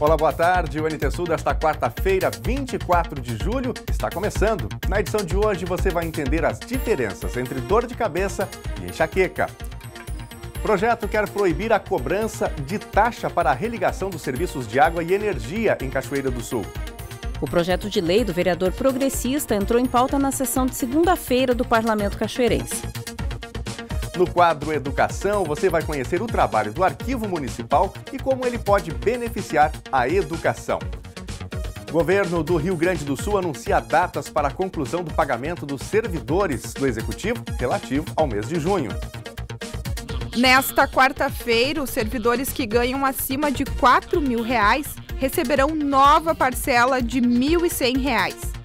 Olá, boa tarde. O NT Sul desta quarta-feira, 24 de julho, está começando. Na edição de hoje, você vai entender as diferenças entre dor de cabeça e enxaqueca. O projeto quer proibir a cobrança de taxa para a religação dos serviços de água e energia em Cachoeira do Sul. O projeto de lei do vereador progressista entrou em pauta na sessão de segunda-feira do Parlamento Cachoeirense. No quadro Educação, você vai conhecer o trabalho do Arquivo Municipal e como ele pode beneficiar a educação. Governo do Rio Grande do Sul anuncia datas para a conclusão do pagamento dos servidores do Executivo relativo ao mês de junho. Nesta quarta-feira, os servidores que ganham acima de R$ 4 mil reais receberão nova parcela de R$ 1.100.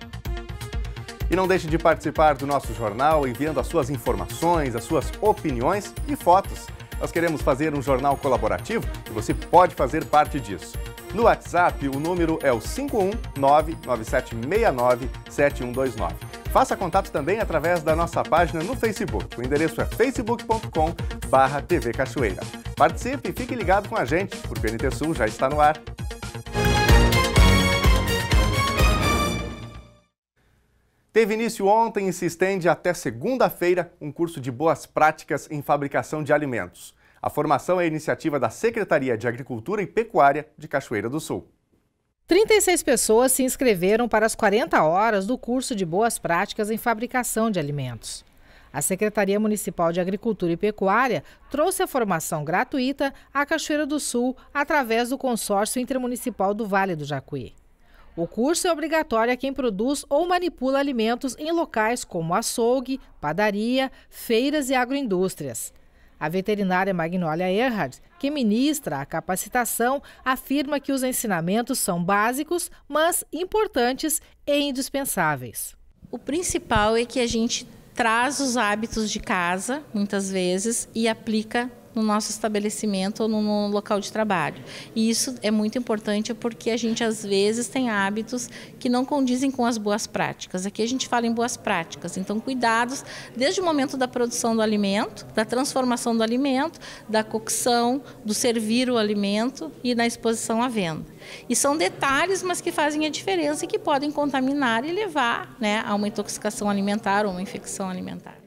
E não deixe de participar do nosso jornal enviando as suas informações, as suas opiniões e fotos. Nós queremos fazer um jornal colaborativo e você pode fazer parte disso. No WhatsApp, o número é o 51997697129. Faça contato também através da nossa página no Facebook. O endereço é facebook.com barra Participe e fique ligado com a gente, porque o NT Sul já está no ar. Teve início ontem e se estende até segunda-feira um curso de boas práticas em fabricação de alimentos. A formação é iniciativa da Secretaria de Agricultura e Pecuária de Cachoeira do Sul. 36 pessoas se inscreveram para as 40 horas do curso de boas práticas em fabricação de alimentos. A Secretaria Municipal de Agricultura e Pecuária trouxe a formação gratuita à Cachoeira do Sul através do consórcio intermunicipal do Vale do Jacuí. O curso é obrigatório a quem produz ou manipula alimentos em locais como açougue, padaria, feiras e agroindústrias. A veterinária Magnólia Erhard, que ministra a capacitação, afirma que os ensinamentos são básicos, mas importantes e indispensáveis. O principal é que a gente traz os hábitos de casa, muitas vezes, e aplica no nosso estabelecimento ou no, no local de trabalho. E isso é muito importante porque a gente às vezes tem hábitos que não condizem com as boas práticas. Aqui a gente fala em boas práticas, então cuidados desde o momento da produção do alimento, da transformação do alimento, da cocção, do servir o alimento e na exposição à venda. E são detalhes, mas que fazem a diferença e que podem contaminar e levar né, a uma intoxicação alimentar ou uma infecção alimentar.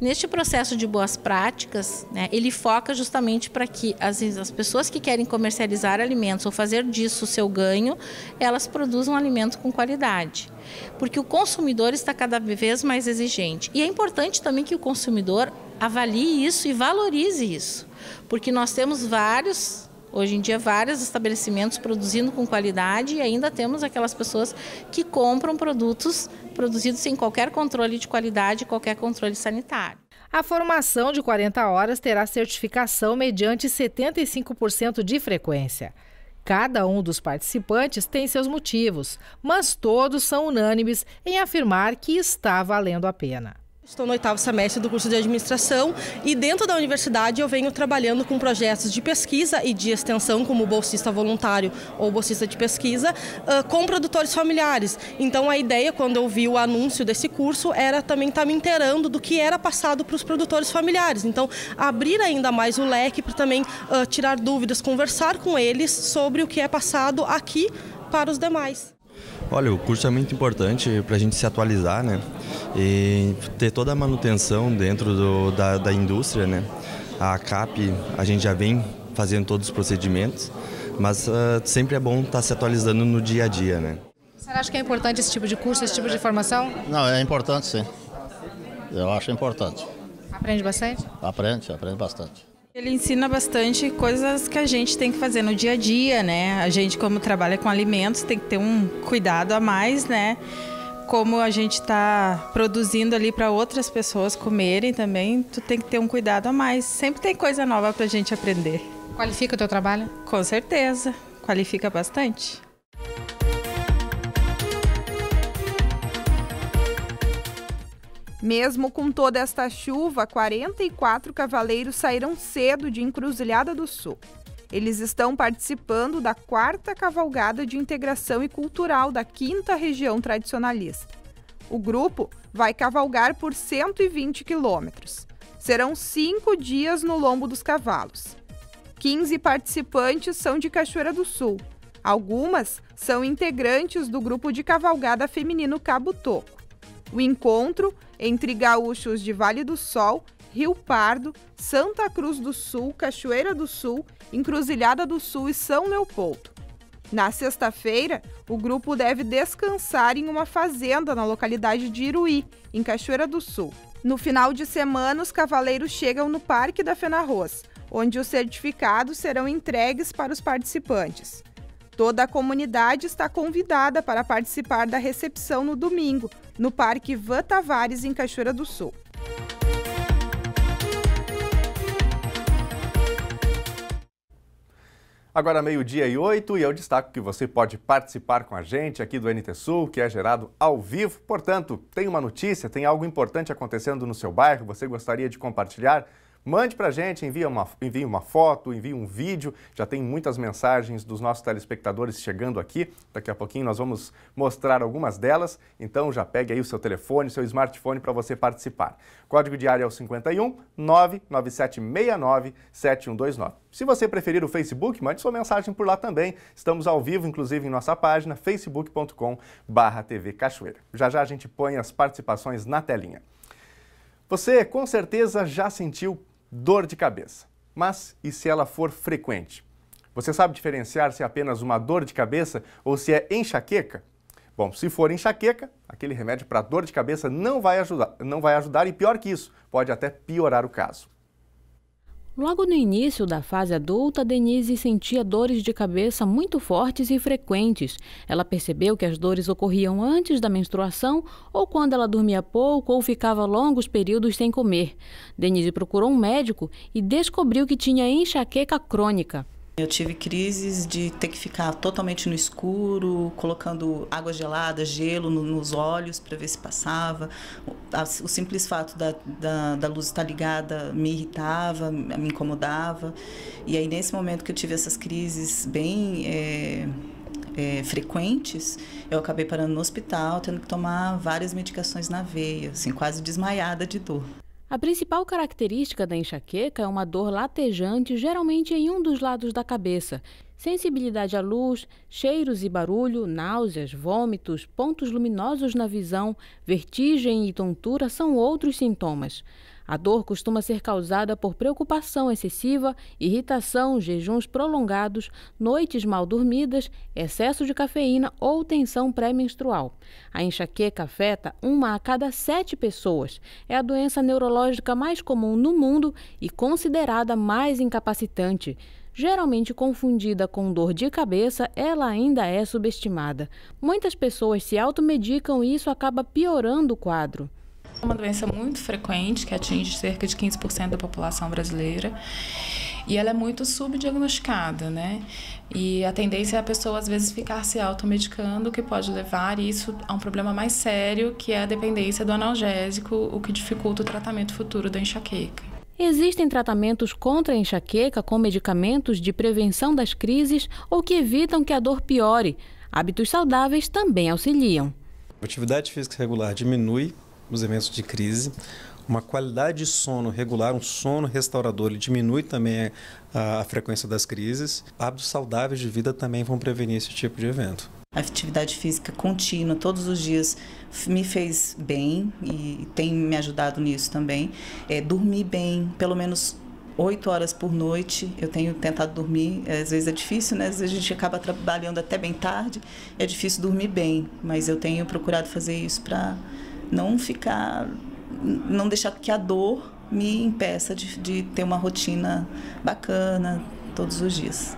Neste processo de boas práticas, né, ele foca justamente para que as, as pessoas que querem comercializar alimentos ou fazer disso o seu ganho, elas produzam alimento com qualidade. Porque o consumidor está cada vez mais exigente. E é importante também que o consumidor avalie isso e valorize isso. Porque nós temos vários Hoje em dia, vários estabelecimentos produzindo com qualidade e ainda temos aquelas pessoas que compram produtos produzido sem qualquer controle de qualidade, qualquer controle sanitário. A formação de 40 horas terá certificação mediante 75% de frequência. Cada um dos participantes tem seus motivos, mas todos são unânimes em afirmar que está valendo a pena. Estou no oitavo semestre do curso de administração e dentro da universidade eu venho trabalhando com projetos de pesquisa e de extensão, como bolsista voluntário ou bolsista de pesquisa, ah, com produtores familiares. Então a ideia, quando eu vi o anúncio desse curso, era também estar tá me inteirando do que era passado para os produtores familiares. Então abrir ainda mais o leque para também ah, tirar dúvidas, conversar com eles sobre o que é passado aqui para os demais. Olha, o curso é muito importante para a gente se atualizar, né? E ter toda a manutenção dentro do, da, da indústria, né? A CAP, a gente já vem fazendo todos os procedimentos, mas uh, sempre é bom estar tá se atualizando no dia a dia, né? Você acha que é importante esse tipo de curso, esse tipo de formação? Não, é importante sim. Eu acho importante. Aprende bastante? Aprende, aprende bastante. Ele ensina bastante coisas que a gente tem que fazer no dia a dia, né? A gente, como trabalha com alimentos, tem que ter um cuidado a mais, né? Como a gente está produzindo ali para outras pessoas comerem também, tu tem que ter um cuidado a mais. Sempre tem coisa nova para a gente aprender. Qualifica o teu trabalho? Com certeza, qualifica bastante. Mesmo com toda esta chuva, 44 cavaleiros saíram cedo de Encruzilhada do Sul. Eles estão participando da quarta cavalgada de integração e cultural da quinta região tradicionalista. O grupo vai cavalgar por 120 quilômetros. Serão cinco dias no lombo dos cavalos. 15 participantes são de Cachoeira do Sul. Algumas são integrantes do grupo de cavalgada feminino Cabo Toco. O encontro entre gaúchos de Vale do Sol, Rio Pardo, Santa Cruz do Sul, Cachoeira do Sul, Encruzilhada do Sul e São Leopoldo. Na sexta-feira, o grupo deve descansar em uma fazenda na localidade de Iruí, em Cachoeira do Sul. No final de semana, os cavaleiros chegam no Parque da Fenarroz, onde os certificados serão entregues para os participantes. Toda a comunidade está convidada para participar da recepção no domingo, no Parque Van Tavares, em Cachoeira do Sul. Agora meio-dia e oito, e eu destaco que você pode participar com a gente aqui do NT Sul, que é gerado ao vivo. Portanto, tem uma notícia, tem algo importante acontecendo no seu bairro, você gostaria de compartilhar? Mande para a gente, envie uma, envie uma foto, envie um vídeo. Já tem muitas mensagens dos nossos telespectadores chegando aqui. Daqui a pouquinho nós vamos mostrar algumas delas. Então já pegue aí o seu telefone, seu smartphone para você participar. Código de área é o 51 99769 7129. Se você preferir o Facebook, mande sua mensagem por lá também. Estamos ao vivo, inclusive, em nossa página facebook.com/barra TV Cachoeira. Já já a gente põe as participações na telinha. Você com certeza já sentiu dor de cabeça. Mas e se ela for frequente? Você sabe diferenciar se é apenas uma dor de cabeça ou se é enxaqueca? Bom, se for enxaqueca, aquele remédio para dor de cabeça não vai ajudar, não vai ajudar e pior que isso, pode até piorar o caso. Logo no início da fase adulta, Denise sentia dores de cabeça muito fortes e frequentes. Ela percebeu que as dores ocorriam antes da menstruação ou quando ela dormia pouco ou ficava longos períodos sem comer. Denise procurou um médico e descobriu que tinha enxaqueca crônica. Eu tive crises de ter que ficar totalmente no escuro, colocando água gelada, gelo no, nos olhos para ver se passava. O, o simples fato da, da, da, luz estar ligada me irritava, me incomodava. E aí, nesse momento que eu tive essas crises bem é, é, frequentes, eu acabei parando no hospital, tendo que tomar várias medicações na veia, assim, quase desmaiada de dor. A principal característica da enxaqueca é uma dor latejante, geralmente em um dos lados da cabeça. Sensibilidade à luz, cheiros e barulho, náuseas, vômitos, pontos luminosos na visão, vertigem e tontura são outros sintomas. A dor costuma ser causada por preocupação excessiva, irritação, jejuns prolongados, noites mal dormidas, excesso de cafeína ou tensão pré-menstrual. A enxaqueca afeta uma a cada sete pessoas. É a doença neurológica mais comum no mundo e considerada mais incapacitante. Geralmente confundida com dor de cabeça, ela ainda é subestimada. Muitas pessoas se automedicam e isso acaba piorando o quadro. É Uma doença muito frequente que atinge cerca de 15% da população brasileira e ela é muito subdiagnosticada, né? E a tendência é a pessoa às vezes ficar se automedicando, o que pode levar isso a um problema mais sério, que é a dependência do analgésico, o que dificulta o tratamento futuro da enxaqueca. Existem tratamentos contra a enxaqueca com medicamentos de prevenção das crises ou que evitam que a dor piore. Hábitos saudáveis também auxiliam. Atividade física regular diminui nos eventos de crise. Uma qualidade de sono regular, um sono restaurador, ele diminui também a, eh, a frequência das crises. Hábitos saudáveis de vida também vão prevenir esse tipo de evento. A atividade física contínua, todos os dias, me fez bem e tem me ajudado nisso também. É, dormir bem, pelo menos oito horas por noite. Eu tenho tentado dormir, eh, às vezes é difícil, né? Às vezes a gente acaba trabalhando até bem tarde, é difícil dormir bem, mas eu tenho procurado fazer isso para não ficar, não deixar que a dor me impeça de, de ter uma rotina bacana todos os dias.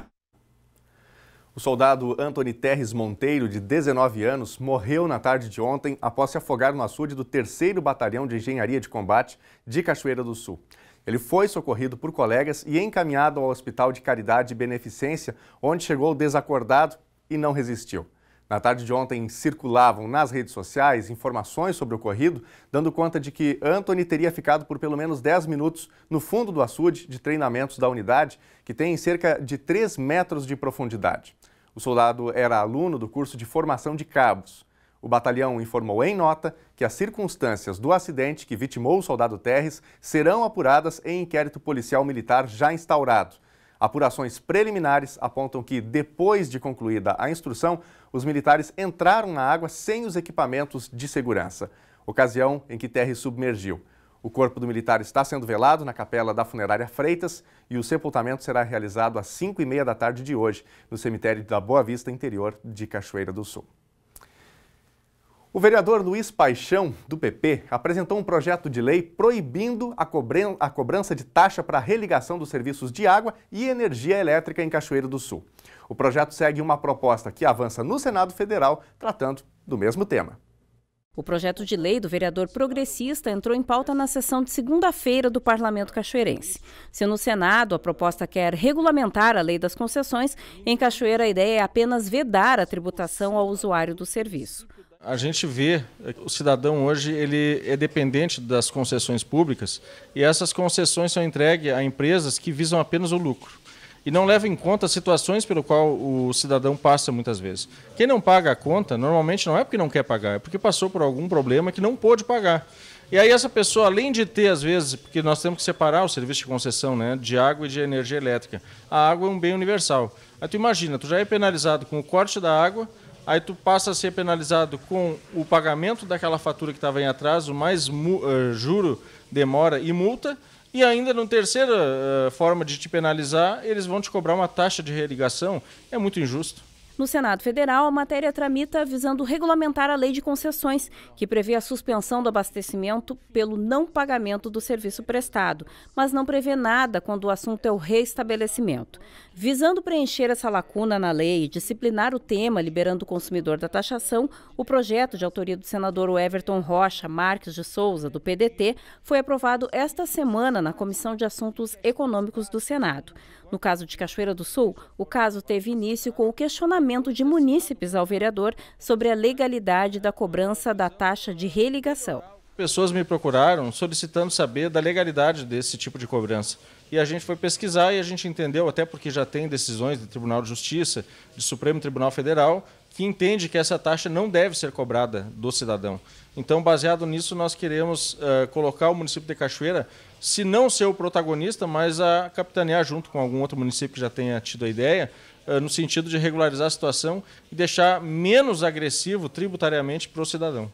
O soldado Anthony Terres Monteiro, de 19 anos, morreu na tarde de ontem após se afogar no açude do 3 Batalhão de Engenharia de Combate de Cachoeira do Sul. Ele foi socorrido por colegas e encaminhado ao Hospital de Caridade e Beneficência, onde chegou desacordado e não resistiu. Na tarde de ontem, circulavam nas redes sociais informações sobre o ocorrido, dando conta de que Anthony teria ficado por pelo menos 10 minutos no fundo do açude de treinamentos da unidade, que tem cerca de 3 metros de profundidade. O soldado era aluno do curso de formação de cabos. O batalhão informou em nota que as circunstâncias do acidente que vitimou o soldado Terres serão apuradas em inquérito policial militar já instaurado Apurações preliminares apontam que, depois de concluída a instrução, os militares entraram na água sem os equipamentos de segurança, ocasião em que Terry submergiu. O corpo do militar está sendo velado na capela da funerária Freitas e o sepultamento será realizado às 5h30 da tarde de hoje, no cemitério da Boa Vista Interior de Cachoeira do Sul. O vereador Luiz Paixão, do PP, apresentou um projeto de lei proibindo a, cobrança de taxa para a religação dos serviços de água e energia elétrica em Cachoeiro do Sul. O projeto segue uma proposta que avança no Senado Federal, tratando do mesmo tema. O projeto de lei do vereador progressista entrou em pauta na sessão de segunda-feira do Parlamento Cachoeirense. Se no Senado a proposta quer regulamentar a lei das concessões, em Cachoeira a ideia é apenas vedar a tributação ao usuário do serviço. A gente vê o cidadão hoje ele é dependente das concessões públicas e essas concessões são entregues a empresas que visam apenas o lucro e não leva em conta as situações pelo qual o cidadão passa muitas vezes. Quem não paga a conta, normalmente não é porque não quer pagar, é porque passou por algum problema que não pôde pagar. E aí essa pessoa, além de ter, às vezes, porque nós temos que separar o serviço de concessão né, de água e de energia elétrica. A água é um bem universal. Aí tu imagina, tu já é penalizado com o corte da água, aí tu passa a ser penalizado com o pagamento daquela fatura que estava em atraso, mais uh, juro, demora e multa. E ainda, na terceira uh, forma de te penalizar, eles vão te cobrar uma taxa de religação. É muito injusto. No Senado Federal, a matéria tramita visando regulamentar a lei de concessões, que prevê a suspensão do abastecimento pelo não pagamento do serviço prestado, mas não prevê nada quando o assunto é o reestabelecimento. Visando preencher essa lacuna na lei e disciplinar o tema, liberando o consumidor da taxação, o projeto de autoria do senador Everton Rocha Marques de Souza, do PDT, foi aprovado esta semana na Comissão de Assuntos Econômicos do Senado. No caso de Cachoeira do Sul, o caso teve início com o questionamento de munícipes ao vereador sobre a legalidade da cobrança da taxa de religação. Pessoas me procuraram solicitando saber da legalidade desse tipo de cobrança. E a gente foi pesquisar e a gente entendeu, até porque já tem decisões do Tribunal de Justiça, do Supremo Tribunal Federal, que entende que essa taxa não deve ser cobrada do cidadão. Então, baseado nisso, nós queremos uh, colocar o município de Cachoeira se não ser o protagonista, mas a capitanear junto com algum outro município que já tenha tido a ideia, eh, no sentido de regularizar a situação e deixar menos agressivo tributariamente para o cidadão.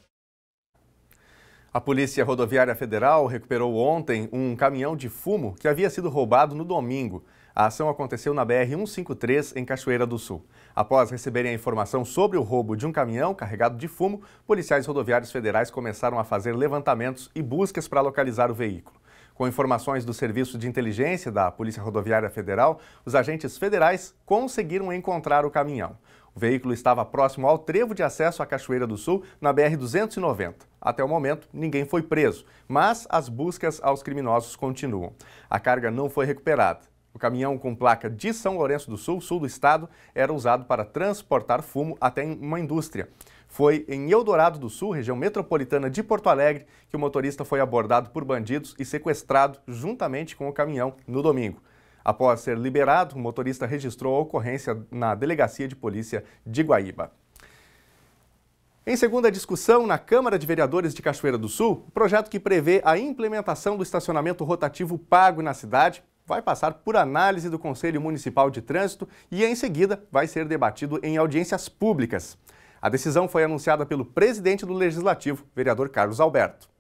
A Polícia Rodoviária Federal recuperou ontem um caminhão de fumo que havia sido roubado no domingo. A ação aconteceu na BR-153, em Cachoeira do Sul. Após receberem a informação sobre o roubo de um caminhão carregado de fumo, policiais rodoviários federais começaram a fazer levantamentos e buscas para localizar o veículo. Com informações do Serviço de Inteligência da Polícia Rodoviária Federal, os agentes federais conseguiram encontrar o caminhão. O veículo estava próximo ao trevo de acesso à Cachoeira do Sul, na BR-290. Até o momento, ninguém foi preso, mas as buscas aos criminosos continuam. A carga não foi recuperada. O caminhão com placa de São Lourenço do Sul, sul do estado, era usado para transportar fumo até uma indústria. Foi em Eldorado do Sul, região metropolitana de Porto Alegre, que o motorista foi abordado por bandidos e sequestrado juntamente com o caminhão no domingo. Após ser liberado, o motorista registrou a ocorrência na Delegacia de Polícia de Guaíba. Em segunda discussão, na Câmara de Vereadores de Cachoeira do Sul, o projeto que prevê a implementação do estacionamento rotativo pago na cidade vai passar por análise do Conselho Municipal de Trânsito e, em seguida, vai ser debatido em audiências públicas. A decisão foi anunciada pelo presidente do Legislativo, vereador Carlos Alberto.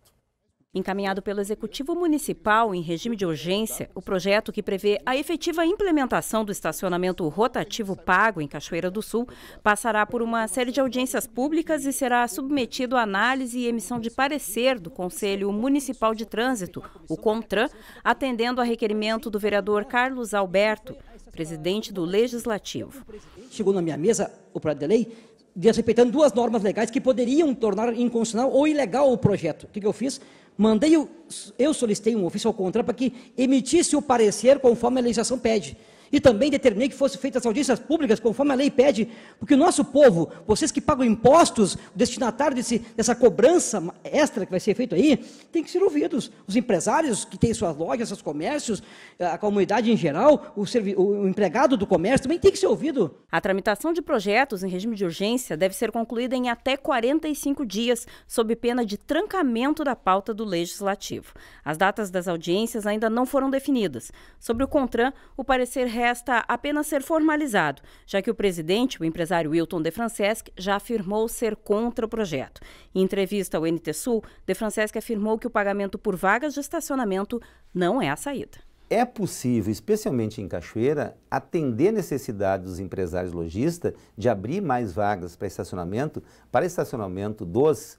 Encaminhado pelo Executivo Municipal em regime de urgência, o projeto que prevê a efetiva implementação do estacionamento rotativo pago em Cachoeira do Sul passará por uma série de audiências públicas e será submetido à análise e emissão de parecer do Conselho Municipal de Trânsito, o CONTRAN, atendendo a requerimento do vereador Carlos Alberto, presidente do Legislativo. Chegou na minha mesa o projeto de lei desrespeitando duas normas legais que poderiam tornar inconstitucional ou ilegal o projeto. O que, que eu fiz? Mandei, o, eu solicitei um ofício ao CONTRAN para que emitisse o parecer conforme a legislação pede. E também determinei que fossem feitas audiências públicas, conforme a lei pede, porque o nosso povo, vocês que pagam impostos, destinatário desse, dessa cobrança extra que vai ser feito aí, tem que ser ouvidos. Os empresários que têm suas lojas, seus comércios, a comunidade em geral, o, o empregado do comércio também tem que ser ouvido. A tramitação de projetos em regime de urgência deve ser concluída em até 45 dias, sob pena de trancamento da pauta do legislativo. As datas das audiências ainda não foram definidas. Sobre o CONTRAN, o parecer resta apenas ser formalizado, já que o presidente, o empresário Wilton De Francesc, já afirmou ser contra o projeto. Em entrevista ao NT Sul, De Francesc afirmou que o pagamento por vagas de estacionamento não é a saída. É possível, especialmente em Cachoeira, atender a necessidade dos empresários lojistas de abrir mais vagas para estacionamento, para estacionamento dos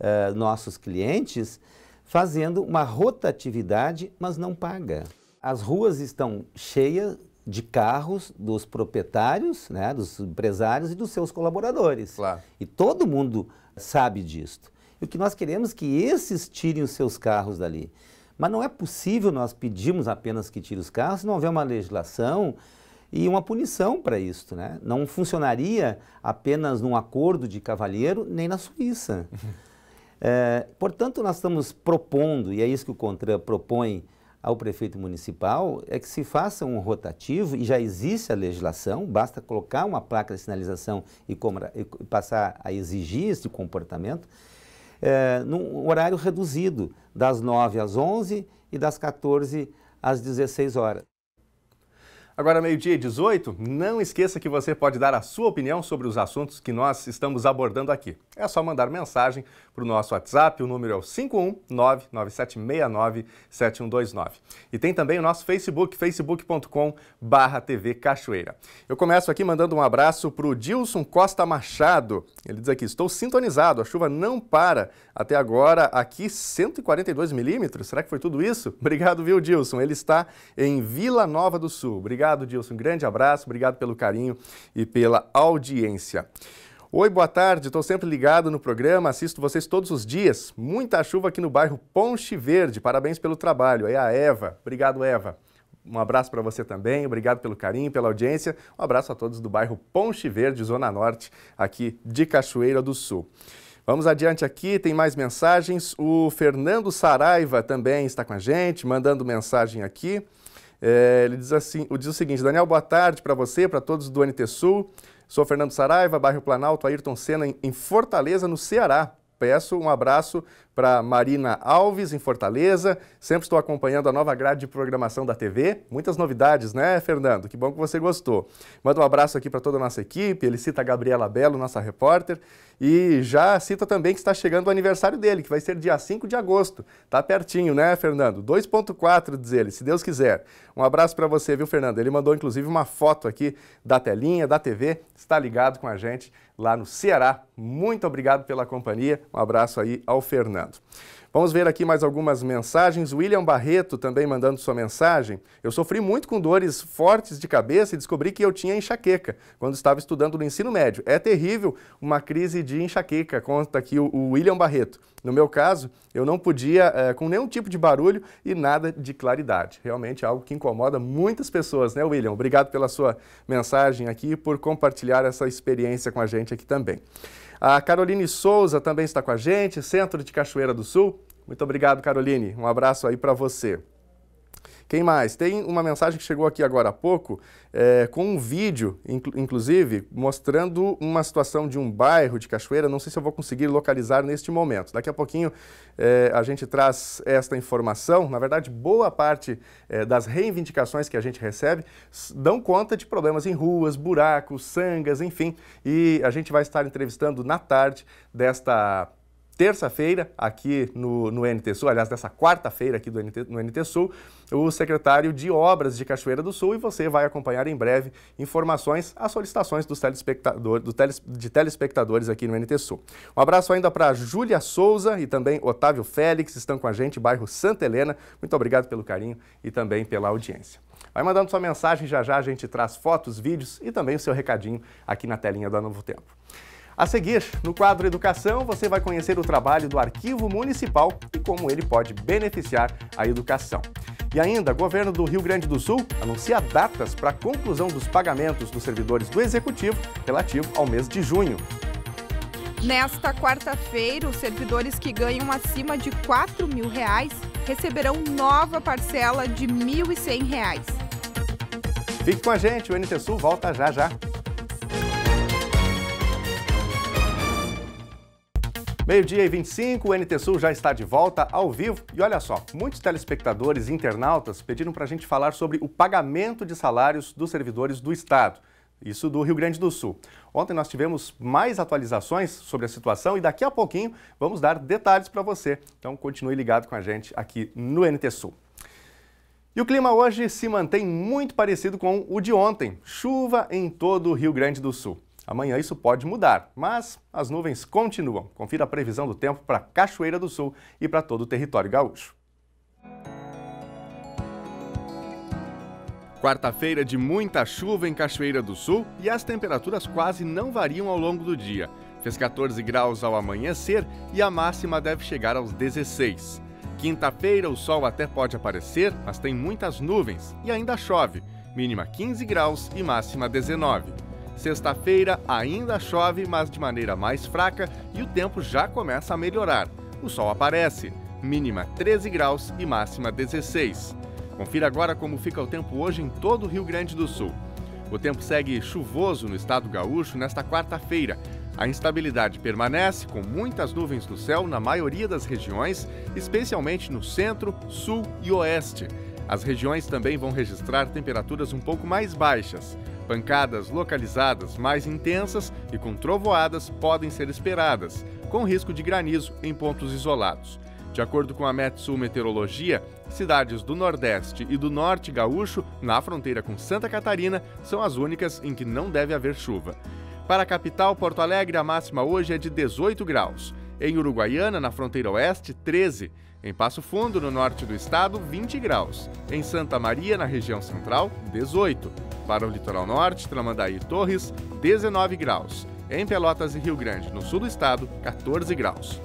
uh, nossos clientes, fazendo uma rotatividade, mas não paga. As ruas estão cheias de carros dos proprietários, né, dos empresários e dos seus colaboradores. Claro. E todo mundo sabe disso. E o que nós queremos é que esses tirem os seus carros dali. Mas não é possível nós pedirmos apenas que tire os carros se não houver uma legislação e uma punição para isso. Né? Não funcionaria apenas num acordo de cavalheiro, nem na Suíça. é, portanto, nós estamos propondo, e é isso que o CONTRAN propõe, ao prefeito municipal é que se faça um rotativo, e já existe a legislação, basta colocar uma placa de sinalização e, e passar a exigir esse comportamento, é, num horário reduzido, das 9 às 11 e das 14 às 16 horas. Agora, meio-dia e 18, não esqueça que você pode dar a sua opinião sobre os assuntos que nós estamos abordando aqui. É só mandar mensagem para o nosso WhatsApp, o número é o 51997697129. E tem também o nosso Facebook, facebook.com TV Cachoeira. Eu começo aqui mandando um abraço para o Dilson Costa Machado. Ele diz aqui, estou sintonizado, a chuva não para. Até agora, aqui 142 milímetros. Será que foi tudo isso? Obrigado, viu, Dilson? Ele está em Vila Nova do Sul. Obrigado, Dilson. grande abraço, obrigado pelo carinho e pela audiência. Oi, boa tarde. Estou sempre ligado no programa, assisto vocês todos os dias. Muita chuva aqui no bairro Ponte Verde. Parabéns pelo trabalho. É a Eva. Obrigado, Eva. Um abraço para você também. Obrigado pelo carinho, pela audiência. Um abraço a todos do bairro Ponte Verde, Zona Norte, aqui de Cachoeira do Sul. Vamos adiante aqui, tem mais mensagens. O Fernando Saraiva também está com a gente, mandando mensagem aqui. É, ele diz assim, diz o seguinte, Daniel, boa tarde para você, para todos do NT Sul. Sou Fernando Saraiva, bairro Planalto, Ayrton Senna, em Fortaleza, no Ceará peço um abraço para Marina Alves, em Fortaleza. Sempre estou acompanhando a nova grade de programação da TV. Muitas novidades, né, Fernando? Que bom que você gostou. Manda um abraço aqui para toda a nossa equipe. Ele cita a Gabriela Belo, nossa repórter. E já cita também que está chegando o aniversário dele, que vai ser dia 5 de agosto. Tá pertinho, né, Fernando? 2.4, diz ele, se Deus quiser. Um abraço para você, viu, Fernando? Ele mandou, inclusive, uma foto aqui da telinha, da TV. Está ligado com a gente lá no Ceará. Muito obrigado pela companhia. Um abraço aí ao Fernando. Vamos ver aqui mais algumas mensagens. William Barreto também mandando sua mensagem. Eu sofri muito com dores fortes de cabeça e descobri que eu tinha enxaqueca quando estava estudando no ensino médio. É terrível uma crise de enxaqueca, conta aqui o William Barreto. No meu caso, eu não podia é, com nenhum tipo de barulho e nada de claridade. Realmente é algo que incomoda muitas pessoas, né, William? Obrigado pela sua mensagem aqui e por compartilhar essa experiência com a gente aqui também. A Caroline Souza também está com a gente, Centro de Cachoeira do Sul. Muito obrigado, Caroline. Um abraço aí para você. Quem mais? Tem uma mensagem que chegou aqui agora há pouco, é, com um vídeo, inclusive, mostrando uma situação de um bairro de Cachoeira. Não sei se eu vou conseguir localizar neste momento. Daqui a pouquinho é, a gente traz esta informação. Na verdade, boa parte é, das reivindicações que a gente recebe dão conta de problemas em ruas, buracos, sangas, enfim. E a gente vai estar entrevistando na tarde desta terça-feira, aqui no, no NT Sul, aliás, dessa quarta-feira aqui do NT, no NT Sul, o secretário de Obras de Cachoeira do Sul e você vai acompanhar em breve informações às solicitações dos telespectador, do teles, de telespectadores aqui no NT Sul. Um abraço ainda para Júlia Souza e também Otávio Félix, estão com a gente, bairro Santa Helena. Muito obrigado pelo carinho e também pela audiência. Vai mandando sua mensagem, já já a gente traz fotos, vídeos e também o seu recadinho aqui na telinha da Novo Tempo. A seguir, no quadro Educação, você vai conhecer o trabalho do Arquivo Municipal e como ele pode beneficiar a educação. E ainda, o governo do Rio Grande do Sul anuncia datas para a conclusão dos pagamentos dos servidores do Executivo relativo ao mês de junho. Nesta quarta-feira, os servidores que ganham acima de R$ mil reais receberão nova parcela de R$ 1.100. Fique com a gente, o NT Sul volta já já. Meio-dia e 25, o NT Sul já está de volta ao vivo. E olha só, muitos telespectadores e internautas pediram para a gente falar sobre o pagamento de salários dos servidores do Estado. Isso do Rio Grande do Sul. Ontem nós tivemos mais atualizações sobre a situação e daqui a pouquinho vamos dar detalhes para você. Então continue ligado com a gente aqui no NT Sul. E o clima hoje se mantém muito parecido com o de ontem: chuva em todo o Rio Grande do Sul. Amanhã isso pode mudar, mas as nuvens continuam. Confira a previsão do tempo para Cachoeira do Sul e para todo o território gaúcho. Quarta-feira de muita chuva em Cachoeira do Sul e as temperaturas quase não variam ao longo do dia. Fez 14 graus ao amanhecer e a máxima deve chegar aos 16. Quinta-feira o sol até pode aparecer, mas tem muitas nuvens e ainda chove, mínima 15 graus e máxima 19. Sexta-feira ainda chove, mas de maneira mais fraca e o tempo já começa a melhorar. O sol aparece, mínima 13 graus e máxima 16. Confira agora como fica o tempo hoje em todo o Rio Grande do Sul. O tempo segue chuvoso no estado gaúcho nesta quarta-feira. A instabilidade permanece, com muitas nuvens no céu na maioria das regiões, especialmente no centro, sul e oeste. As regiões também vão registrar temperaturas um pouco mais baixas. Pancadas localizadas mais intensas e com trovoadas podem ser esperadas, com risco de granizo em pontos isolados. De acordo com a Metsu Meteorologia, cidades do Nordeste e do Norte Gaúcho, na fronteira com Santa Catarina, são as únicas em que não deve haver chuva. Para a capital, Porto Alegre, a máxima hoje é de 18 graus. Em Uruguaiana, na fronteira oeste, 13 em Passo Fundo, no norte do estado, 20 graus. Em Santa Maria, na região central, 18. Para o litoral norte, Tramandaí e Torres, 19 graus. Em Pelotas e Rio Grande, no sul do estado, 14 graus.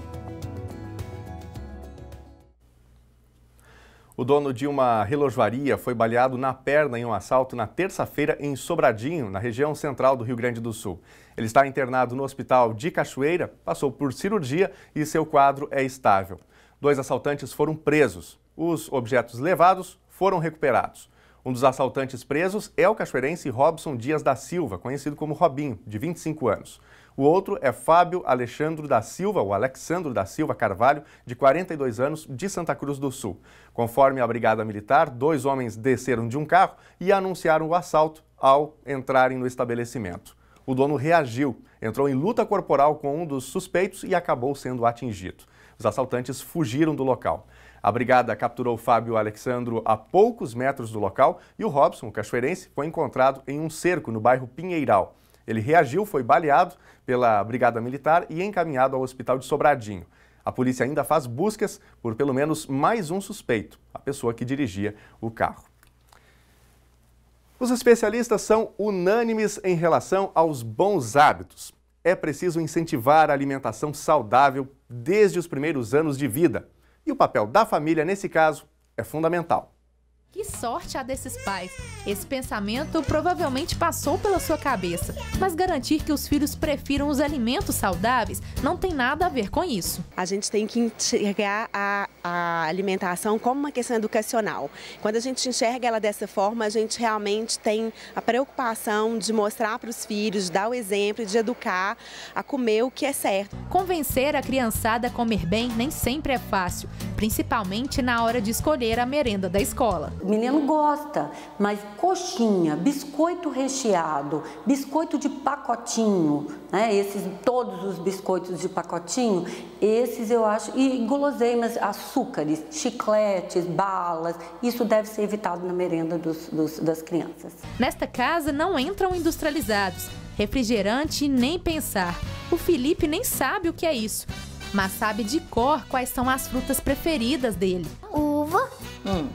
O dono de uma relojoaria foi baleado na perna em um assalto na terça-feira em Sobradinho, na região central do Rio Grande do Sul. Ele está internado no hospital de Cachoeira, passou por cirurgia e seu quadro é estável. Dois assaltantes foram presos. Os objetos levados foram recuperados. Um dos assaltantes presos é o cachoeirense Robson Dias da Silva, conhecido como Robinho, de 25 anos. O outro é Fábio Alexandre da Silva, o Alexandro da Silva Carvalho, de 42 anos, de Santa Cruz do Sul. Conforme a Brigada Militar, dois homens desceram de um carro e anunciaram o assalto ao entrarem no estabelecimento. O dono reagiu, entrou em luta corporal com um dos suspeitos e acabou sendo atingido. Os assaltantes fugiram do local. A brigada capturou Fábio Alexandro a poucos metros do local e o Robson, o cachoeirense, foi encontrado em um cerco no bairro Pinheiral. Ele reagiu, foi baleado pela Brigada Militar e encaminhado ao Hospital de Sobradinho. A polícia ainda faz buscas por pelo menos mais um suspeito, a pessoa que dirigia o carro. Os especialistas são unânimes em relação aos bons hábitos é preciso incentivar a alimentação saudável desde os primeiros anos de vida. E o papel da família, nesse caso, é fundamental. Que sorte a desses pais! Esse pensamento provavelmente passou pela sua cabeça, mas garantir que os filhos prefiram os alimentos saudáveis não tem nada a ver com isso. A gente tem que enxergar a, a alimentação como uma questão educacional. Quando a gente enxerga ela dessa forma, a gente realmente tem a preocupação de mostrar para os filhos, de dar o exemplo e de educar a comer o que é certo. Convencer a criançada a comer bem nem sempre é fácil, principalmente na hora de escolher a merenda da escola o menino gosta, mas coxinha, biscoito recheado, biscoito de pacotinho, né? Esses todos os biscoitos de pacotinho, esses eu acho e guloseimas, açúcares, chicletes, balas, isso deve ser evitado na merenda dos, dos, das crianças. Nesta casa não entram industrializados, refrigerante nem pensar. O Felipe nem sabe o que é isso, mas sabe de cor quais são as frutas preferidas dele. Uva. Hum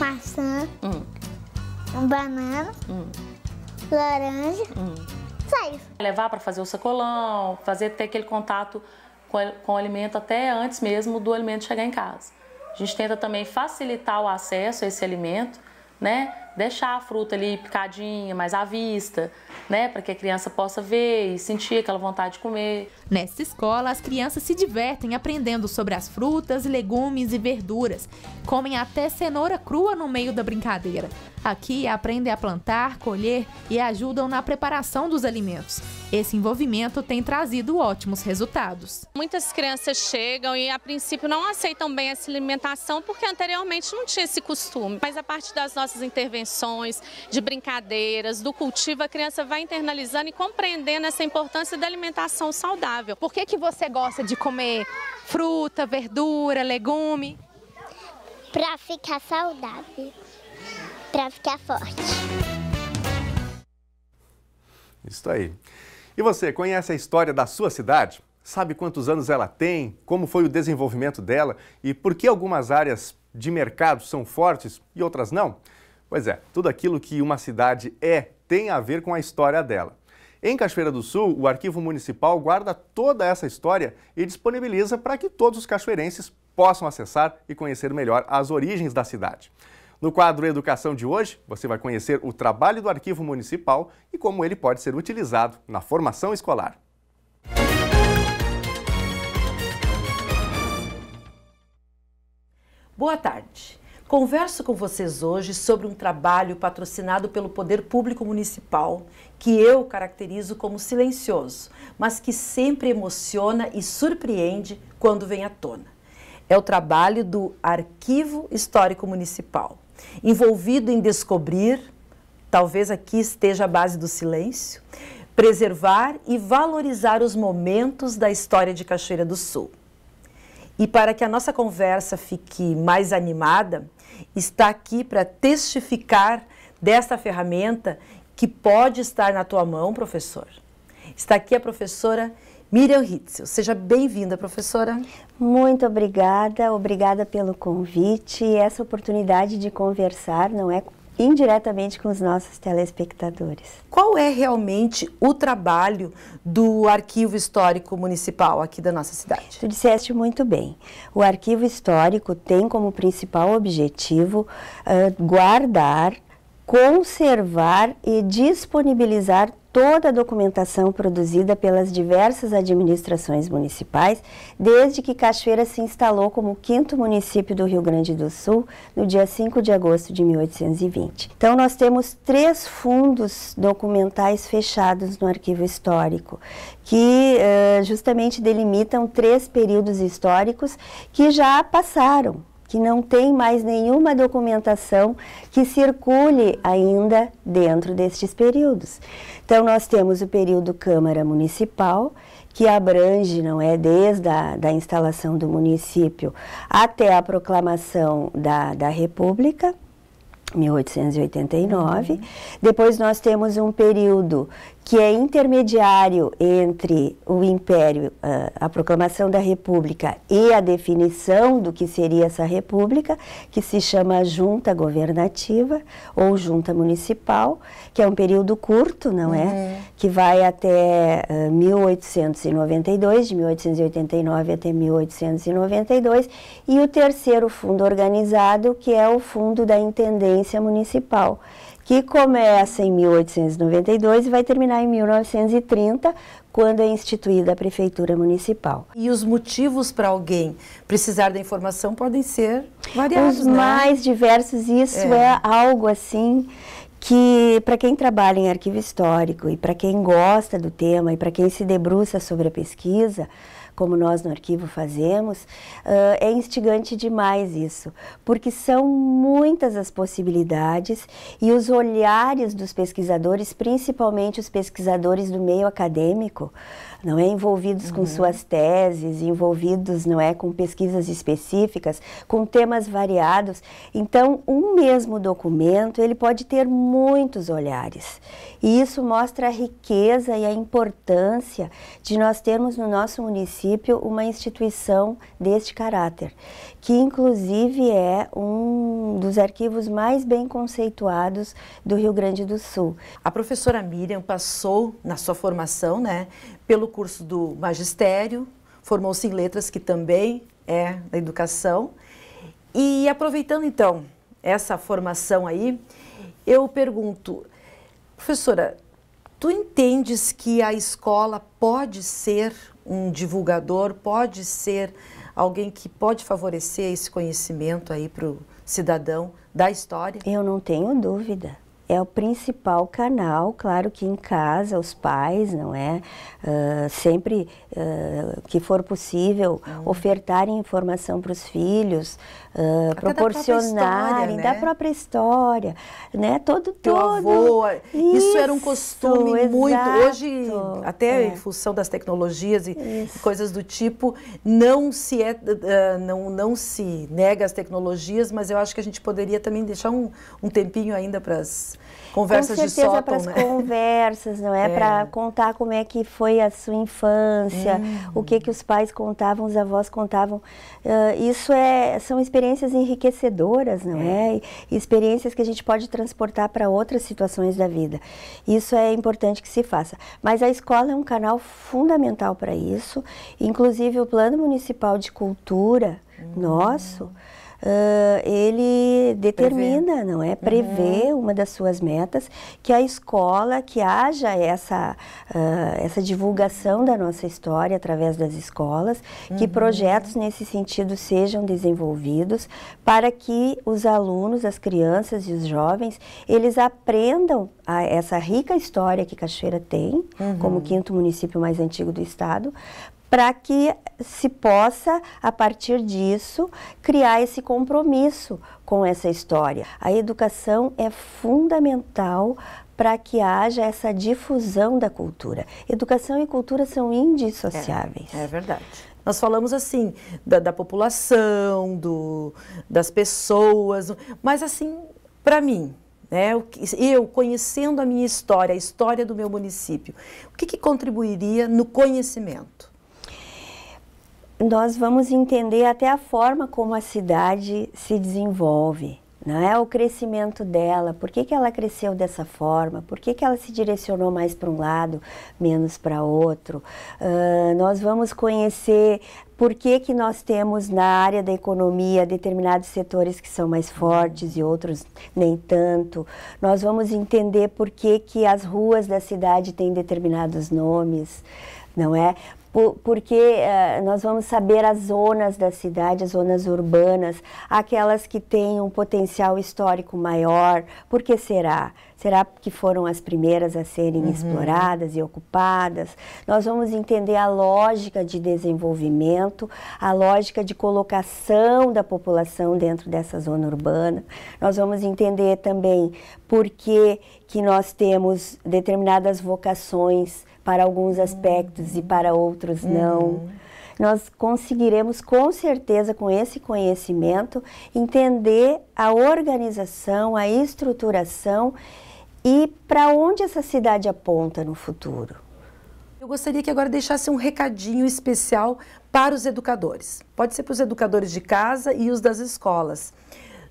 maçã, hum. banana, hum. laranja. Hum. Só isso. Levar para fazer o sacolão, fazer ter aquele contato com, com o alimento até antes mesmo do alimento chegar em casa. A gente tenta também facilitar o acesso a esse alimento, né? deixar a fruta ali picadinha, mais à vista, né, para que a criança possa ver e sentir aquela vontade de comer. Nesta escola, as crianças se divertem aprendendo sobre as frutas, legumes e verduras. Comem até cenoura crua no meio da brincadeira. Aqui aprendem a plantar, colher e ajudam na preparação dos alimentos. Esse envolvimento tem trazido ótimos resultados. Muitas crianças chegam e a princípio não aceitam bem essa alimentação porque anteriormente não tinha esse costume. Mas a partir das nossas intervenções intervenções, de brincadeiras, do cultivo, a criança vai internalizando e compreendendo essa importância da alimentação saudável. Por que, que você gosta de comer fruta, verdura, legume? Para ficar saudável, para ficar forte. Isso aí. E você, conhece a história da sua cidade? Sabe quantos anos ela tem? Como foi o desenvolvimento dela? E por que algumas áreas de mercado são fortes e outras não? Pois é, tudo aquilo que uma cidade é tem a ver com a história dela. Em Cachoeira do Sul, o Arquivo Municipal guarda toda essa história e disponibiliza para que todos os cachoeirenses possam acessar e conhecer melhor as origens da cidade. No quadro Educação de hoje, você vai conhecer o trabalho do Arquivo Municipal e como ele pode ser utilizado na formação escolar. Boa tarde. Converso com vocês hoje sobre um trabalho patrocinado pelo Poder Público Municipal, que eu caracterizo como silencioso, mas que sempre emociona e surpreende quando vem à tona. É o trabalho do Arquivo Histórico Municipal, envolvido em descobrir, talvez aqui esteja a base do silêncio, preservar e valorizar os momentos da história de Cachoeira do Sul. E para que a nossa conversa fique mais animada, está aqui para testificar desta ferramenta que pode estar na tua mão, professor. Está aqui a professora Miriam Ritzel. Seja bem-vinda, professora. Muito obrigada, obrigada pelo convite e essa oportunidade de conversar, não é indiretamente com os nossos telespectadores. Qual é realmente o trabalho do Arquivo Histórico Municipal aqui da nossa cidade? Tu disseste muito bem. O Arquivo Histórico tem como principal objetivo uh, guardar, conservar e disponibilizar toda a documentação produzida pelas diversas administrações municipais desde que Cachoeira se instalou como quinto município do Rio Grande do Sul no dia 5 de agosto de 1820. Então nós temos três fundos documentais fechados no arquivo histórico que uh, justamente delimitam três períodos históricos que já passaram que não tem mais nenhuma documentação que circule ainda dentro destes períodos. Então, nós temos o período Câmara Municipal, que abrange, não é, desde a da instalação do município até a proclamação da, da República, 1889. Uhum. Depois nós temos um período que é intermediário entre o Império, a, proclamação da República e a definição do que seria essa República, que se chama Junta Governativa ou Junta Municipal, que é um período curto, não é? uhum. é? Que vai até 1892, de 1889 até 1892, e o terceiro fundo organizado, que é o Fundo da Intendência Municipal que começa em 1892 e vai terminar em 1930, quando é instituída a prefeitura municipal. E os motivos para alguém precisar da informação podem ser variados, Os né? mais diversos, isso é, é algo assim que para quem trabalha em arquivo histórico e para quem gosta do tema e para quem se debruça sobre a pesquisa, como nós no arquivo fazemos, é instigante demais isso, porque são muitas as possibilidades e os olhares dos pesquisadores, principalmente os pesquisadores do meio acadêmico, não é envolvidos uhum. com suas teses, envolvidos não é com pesquisas específicas, com temas variados. Então, um mesmo documento, ele pode ter muitos olhares. E isso mostra a riqueza e a importância de nós termos no nosso município uma instituição deste caráter, que inclusive é um dos arquivos mais bem conceituados do Rio Grande do Sul. A professora Miriam passou na sua formação, né, pelo curso do magistério, formou-se em letras, que também é da educação. E aproveitando então essa formação aí, eu pergunto, professora, tu entendes que a escola pode ser um divulgador, pode ser alguém que pode favorecer esse conhecimento aí para o cidadão da história? Eu não tenho dúvida é o principal canal, claro que em casa, os pais, não é? Uh, sempre uh, que for possível, uhum. ofertarem informação para os filhos, uh, proporcionarem, da, né? da própria história, né? Todo, todo. isso, isso era um costume exato. muito. Hoje, até é. em função das tecnologias e isso. coisas do tipo, não se é, uh, não, não se nega as tecnologias, mas eu acho que a gente poderia também deixar um, um tempinho ainda para as conversas Com certeza de sótão, para as né? conversas, não é? é. Para contar como é que foi a sua infância, hum. o que que hum. os pais contavam, os avós contavam. Uh, isso é são experiências experiências enriquecedoras, não é? é. experiências que a gente pode transportar para outras situações da vida. Isso é importante que se faça. Mas a escola é um canal fundamental para isso. Inclusive, o Plano Municipal de Cultura uhum. nosso uh, ele determina, não é? Prevê uhum. uma das suas metas que a escola, que haja essa, uh, essa divulgação da nossa história através das escolas, uhum. que projetos nesse sentido sejam desenvolvidos para que os alunos, as crianças e os jovens, eles aprendam a, essa rica história que Cachoeira tem, uhum. como quinto município mais antigo do estado, para que se possa, a partir disso, criar esse compromisso com essa história. A educação é fundamental para que haja essa difusão da cultura. Educação e cultura são indissociáveis. é, é verdade. Nós falamos assim da, da, população, do, das pessoas, mas assim, para mim, né, eu conhecendo a minha história, a história do meu município, o que, que contribuiria no conhecimento? nós vamos entender até a forma como a cidade se desenvolve, não é o crescimento dela, por que, que ela cresceu dessa forma, por que, que ela se direcionou mais para um lado, menos para outro. Uh, nós vamos conhecer por que, que nós temos na área da economia determinados setores que são mais fortes e outros nem tanto. Nós vamos entender por que, que as ruas da cidade têm determinados nomes não é? por, porque uh, nós vamos saber as zonas da cidade, as zonas urbanas, aquelas que têm um potencial histórico maior. Por que será? Será que foram as primeiras a serem uhum. exploradas e ocupadas? Nós vamos entender a lógica de desenvolvimento, a lógica de colocação da população dentro dessa zona urbana. Nós vamos entender também por que, que nós temos determinadas vocações para alguns aspectos e para outros não. Uhum. Nós conseguiremos com certeza, com esse conhecimento, entender a organização, a estruturação e para onde essa cidade aponta no futuro. Eu gostaria que agora deixasse um recadinho especial para os educadores. Pode ser para os educadores de casa e os das escolas,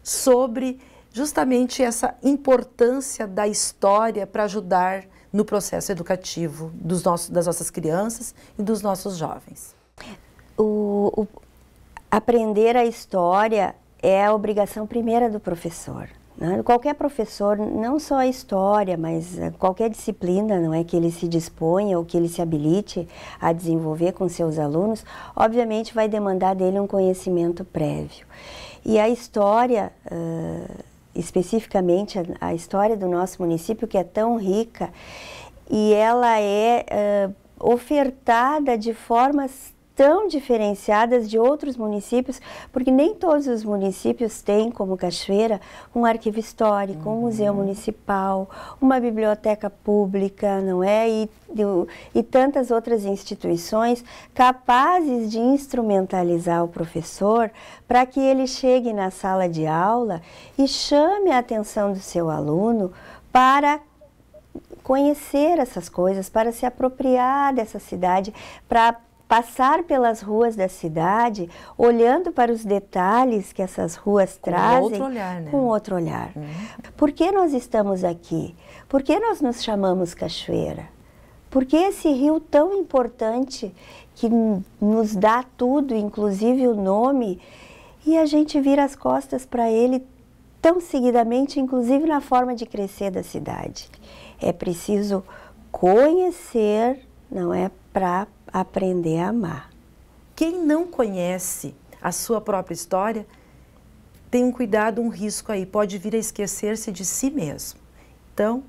sobre justamente essa importância da história para ajudar no processo educativo dos nossos, das nossas crianças e dos nossos jovens. O, o, aprender a história é a obrigação primeira do professor. Né? Qualquer professor, não só a história, mas eh, qualquer disciplina, não é que ele se disponha ou que ele se habilite a desenvolver com seus alunos, obviamente vai demandar dele um conhecimento prévio. E a história uh, especificamente a, a, história do nosso município, que é tão rica, e ela é uh, ofertada de formas tão diferenciadas de outros municípios, porque nem todos os municípios têm, como Cachoeira, um arquivo histórico, uhum. um museu uhum. municipal, uma biblioteca pública, não é? E, e tantas outras instituições capazes de instrumentalizar o professor para que ele chegue na sala de aula e chame a atenção do seu aluno para conhecer essas coisas, para se apropriar dessa cidade, para passar pelas ruas da cidade, olhando para os detalhes que essas ruas com trazem. Outro olhar, né? Com outro olhar. Uhum. Por que nós estamos aqui? Por que nós nos chamamos Cachoeira? Por que esse rio tão importante que nos dá tudo, inclusive o nome, e a gente vira as costas para ele tão seguidamente, inclusive na forma de crescer da cidade? É preciso conhecer, não é para aprender a amar. Quem não conhece a sua própria história tem um cuidado, um risco aí, pode vir a esquecer-se de si mesmo. Então,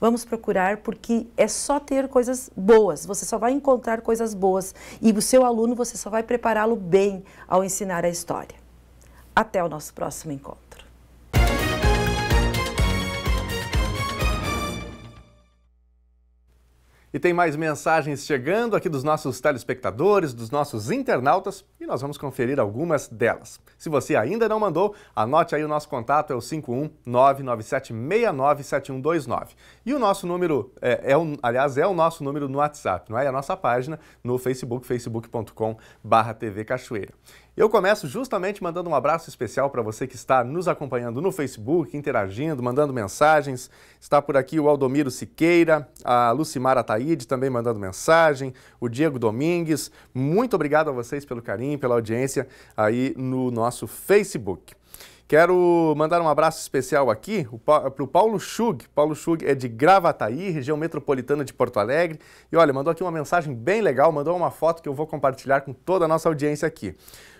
vamos procurar porque é só ter coisas boas, você só vai encontrar coisas boas e o seu aluno você só vai prepará-lo bem ao ensinar a história. Até o nosso próximo encontro. E tem mais mensagens chegando aqui dos nossos telespectadores, dos nossos internautas, e nós vamos conferir algumas delas. Se você ainda não mandou, anote aí o nosso contato, é o 51997697129. E o nosso número, é, é aliás, é o nosso número no WhatsApp, não é? a nossa página no Facebook, facebook.com.br TV Cachoeira. Eu começo justamente mandando um abraço especial para você que está nos acompanhando no Facebook, interagindo, mandando mensagens. Está por aqui o Aldomiro Siqueira, a Lucimara Taide também mandando mensagem, o Diego Domingues. Muito obrigado a vocês pelo carinho, pela audiência aí no nosso Facebook. Quero mandar um abraço especial aqui para o Paulo Schug. Paulo Schug é de Gravataí, região metropolitana de Porto Alegre. E olha, mandou aqui uma mensagem bem legal, mandou uma foto que eu vou compartilhar com toda a nossa audiência aqui.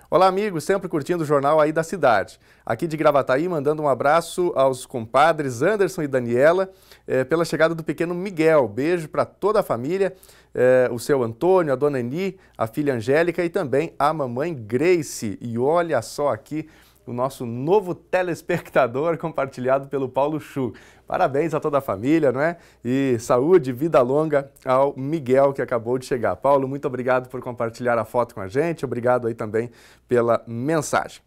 Olá, amigos, sempre curtindo o jornal aí da cidade. Aqui de Gravataí, mandando um abraço aos compadres Anderson e Daniela eh, pela chegada do pequeno Miguel. Beijo para toda a família, eh, o seu Antônio, a dona Eni, a filha Angélica e também a mamãe Grace. E olha só aqui o nosso novo telespectador compartilhado pelo Paulo Chu. Parabéns a toda a família, não é? E saúde, vida longa ao Miguel que acabou de chegar. Paulo, muito obrigado por compartilhar a foto com a gente, obrigado aí também pela mensagem.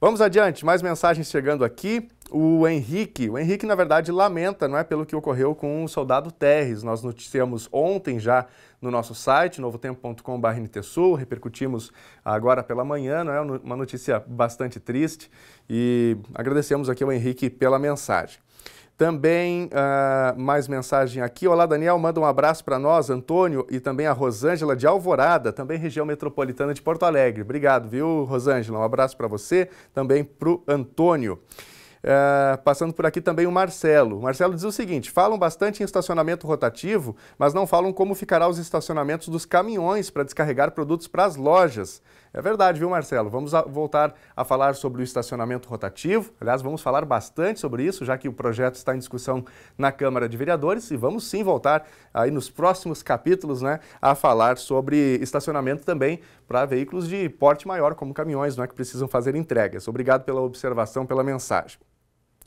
Vamos adiante, mais mensagens chegando aqui. O Henrique, o Henrique na verdade lamenta, não é pelo que ocorreu com o soldado Terres. Nós noticiamos ontem já no nosso site, novotempo.com.br, repercutimos agora pela manhã, não é uma notícia bastante triste e agradecemos aqui ao Henrique pela mensagem. Também uh, mais mensagem aqui. Olá, Daniel, manda um abraço para nós, Antônio, e também a Rosângela de Alvorada, também região metropolitana de Porto Alegre. Obrigado, viu, Rosângela? Um abraço para você, também para o Antônio. Uh, passando por aqui também o Marcelo. O Marcelo diz o seguinte: falam bastante em estacionamento rotativo, mas não falam como ficará os estacionamentos dos caminhões para descarregar produtos para as lojas. É verdade, viu, Marcelo? Vamos a voltar a falar sobre o estacionamento rotativo. Aliás, vamos falar bastante sobre isso, já que o projeto está em discussão na Câmara de Vereadores e vamos sim voltar aí nos próximos capítulos, né, a falar sobre estacionamento também para veículos de porte maior, como caminhões, não é que precisam fazer entregas. Obrigado pela observação, pela mensagem.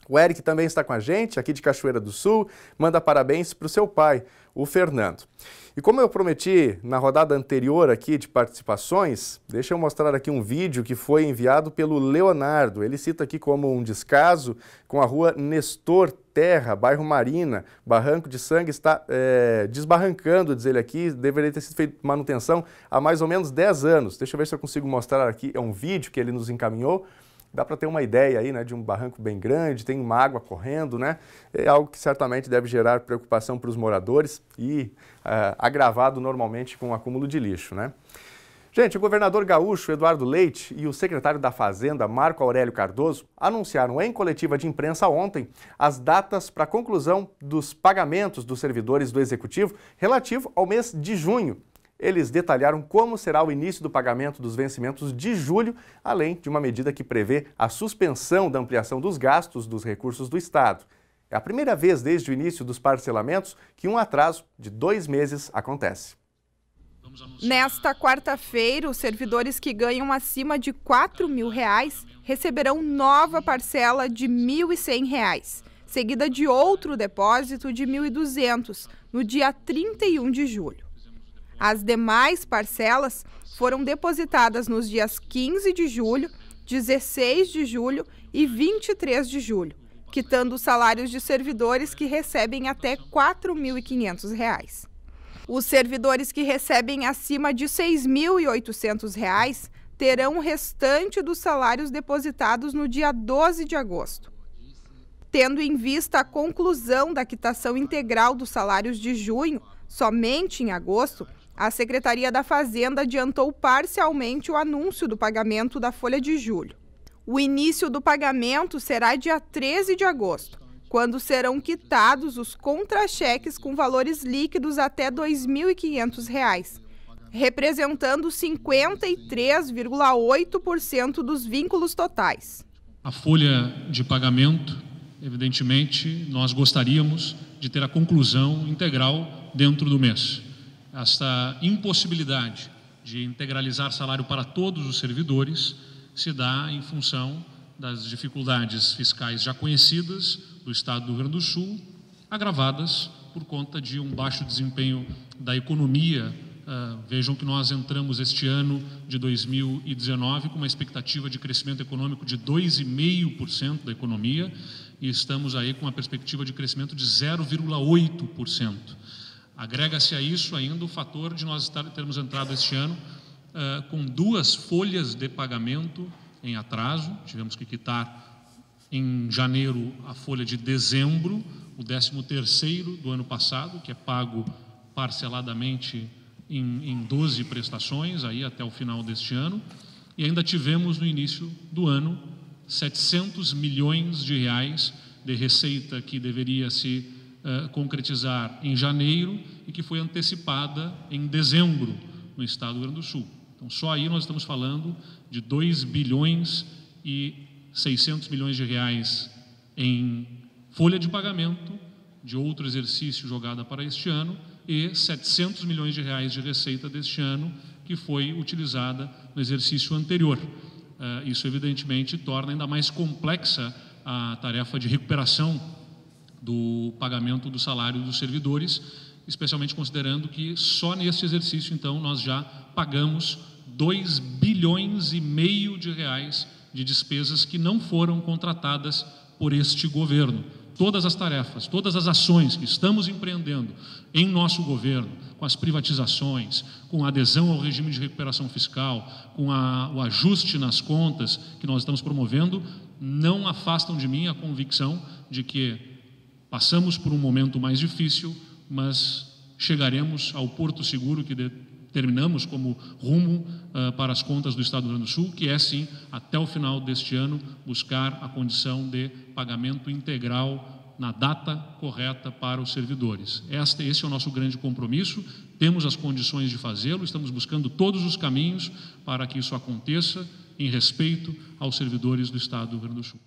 O Eric também está com a gente, aqui de Cachoeira do Sul, manda parabéns para o seu pai, o Fernando. E como eu prometi na rodada anterior aqui de participações, deixa eu mostrar aqui um vídeo que foi enviado pelo Leonardo. Ele cita aqui como um descaso com a rua Nestor Terra, bairro Marina, barranco de sangue está é, desbarrancando, diz ele aqui, deveria ter sido feito manutenção há mais ou menos 10 anos. Deixa eu ver se eu consigo mostrar aqui, é um vídeo que ele nos encaminhou. Dá para ter uma ideia aí né, de um barranco bem grande, tem uma água correndo, né? É algo que certamente deve gerar preocupação para os moradores e uh, agravado normalmente com o acúmulo de lixo, né? Gente, o governador gaúcho Eduardo Leite e o secretário da Fazenda Marco Aurélio Cardoso anunciaram em coletiva de imprensa ontem as datas para a conclusão dos pagamentos dos servidores do executivo relativo ao mês de junho. Eles detalharam como será o início do pagamento dos vencimentos de julho, além de uma medida que prevê a suspensão da ampliação dos gastos dos recursos do Estado. É a primeira vez desde o início dos parcelamentos que um atraso de dois meses acontece. Nesta quarta-feira, os servidores que ganham acima de R$ mil reais receberão nova parcela de R$ 1.100, seguida de outro depósito de R$ 1.200, no dia 31 de julho. As demais parcelas foram depositadas nos dias 15 de julho, 16 de julho e 23 de julho, quitando os salários de servidores que recebem até R$ 4.500. Os servidores que recebem acima de R$ 6.800 terão o restante dos salários depositados no dia 12 de agosto. Tendo em vista a conclusão da quitação integral dos salários de junho, somente em agosto, a Secretaria da Fazenda adiantou parcialmente o anúncio do pagamento da folha de julho. O início do pagamento será dia 13 de agosto, quando serão quitados os contra-cheques com valores líquidos até R$ 2.500, representando 53,8% dos vínculos totais. A folha de pagamento, evidentemente, nós gostaríamos de ter a conclusão integral dentro do mês esta impossibilidade de integralizar salário para todos os servidores se dá em função das dificuldades fiscais já conhecidas do Estado do Rio Grande do Sul, agravadas por conta de um baixo desempenho da economia. Uh, vejam que nós entramos este ano de 2019 com uma expectativa de crescimento econômico de 2,5% da economia e estamos aí com uma perspectiva de crescimento de 0,8%. Agrega-se a isso ainda o fator de nós termos entrado este ano uh, com duas folhas de pagamento em atraso, tivemos que quitar em janeiro a folha de dezembro, o 13 do ano passado, que é pago parceladamente em, em 12 prestações, aí até o final deste ano, e ainda tivemos no início do ano 700 milhões de reais de receita que deveria se é, concretizar em janeiro e que foi antecipada em dezembro no estado do Rio Grande do Sul. Então, só aí nós estamos falando de 2 bilhões e 600 milhões de reais em folha de pagamento de outro exercício jogada para este ano e 700 milhões de reais de receita deste ano que foi utilizada no exercício anterior. É, isso, evidentemente, torna ainda mais complexa a tarefa de recuperação do pagamento do salário dos servidores, especialmente considerando que só nesse exercício, então, nós já pagamos 2 bilhões e meio de reais de despesas que não foram contratadas por este governo. Todas as tarefas, todas as ações que estamos empreendendo em nosso governo, com as privatizações, com a adesão ao regime de recuperação fiscal, com a, o ajuste nas contas que nós estamos promovendo, não afastam de mim a convicção de que Passamos por um momento mais difícil, mas chegaremos ao porto seguro que determinamos como rumo uh, para as contas do Estado do Rio Grande do Sul, que é sim, até o final deste ano, buscar a condição de pagamento integral na data correta para os servidores. Este, esse é o nosso grande compromisso, temos as condições de fazê-lo, estamos buscando todos os caminhos para que isso aconteça em respeito aos servidores do Estado do Rio Grande do Sul.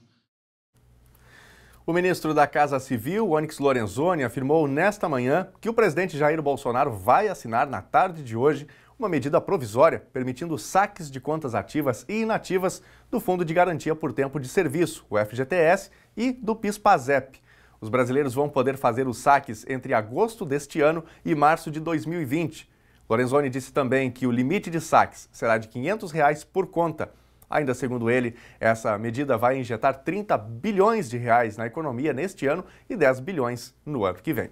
O ministro da Casa Civil, Onyx Lorenzoni, afirmou nesta manhã que o presidente Jair Bolsonaro vai assinar na tarde de hoje uma medida provisória permitindo saques de contas ativas e inativas do Fundo de Garantia por Tempo de Serviço, o FGTS, e do PIS/PASEP. Os brasileiros vão poder fazer os saques entre agosto deste ano e março de 2020. Lorenzoni disse também que o limite de saques será de R$ 500 reais por conta Ainda segundo ele, essa medida vai injetar 30 bilhões de reais na economia neste ano e 10 bilhões no ano que vem.